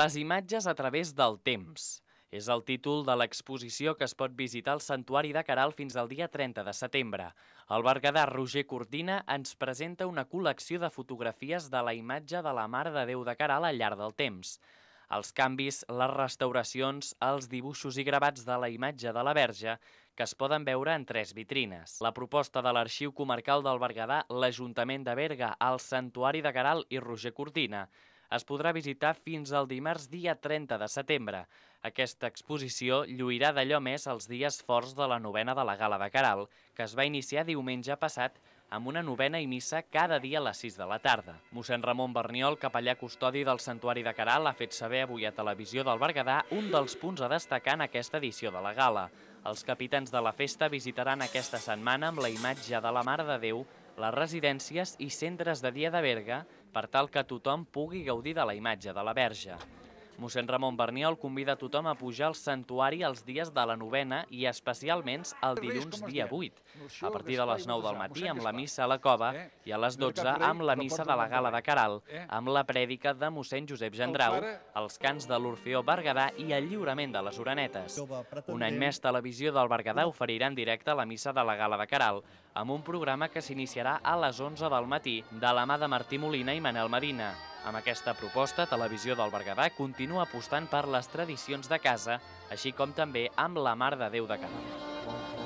Les imatges a través del temps. És el títol de l'exposició que es pot visitar al Santuari de Caral fins al dia 30 de setembre. El berguedà Roger Cortina ens presenta una col·lecció de fotografies de la imatge de la Mare de Déu de Caral al llarg del temps. Els canvis, les restauracions, els dibuixos i gravats de la imatge de la Verge que es poden veure en tres vitrines. La proposta de l'Arxiu Comarcal del Berguedà, l'Ajuntament de Berga, el Santuari de Caral i Roger Cortina es podrà visitar fins al dimarts dia 30 de setembre. Aquesta exposició lluirà d'allò més els dies forts de la novena de la Gala de Caral, que es va iniciar diumenge passat amb una novena i missa cada dia a les 6 de la tarda. Mossèn Ramon Berniol, capellà custodi del Santuari de Caral, ha fet saber avui a Televisió del Berguedà un dels punts a destacar en aquesta edició de la gala. Els capitans de la festa visitaran aquesta setmana amb la imatge de la Mare de Déu les residències i centres de dia de Berga per tal que tothom pugui gaudir de la imatge de la Verge. Mossèn Ramon Berniol convida a tothom a pujar al santuari els dies de la novena i especialment el dilluns dia 8, a partir de les 9 del matí amb la missa a la cova eh? i a les 12 amb la missa de la gala de Caral, eh? amb la prèdica de mossèn Josep Gendrau, els cants de l'Orfeó Berguedà i el lliurament de les Uranetes. Un any més, Televisió del Berguedà oferirà en directe la missa de la gala de Caral, amb un programa que s'iniciarà a les 11 del matí de la mà de Martí Molina i Manel Medina. Amb aquesta proposta, Televisió del Berguedà continua apostant per les tradicions de casa, així com també amb la Mar de Déu de Canal.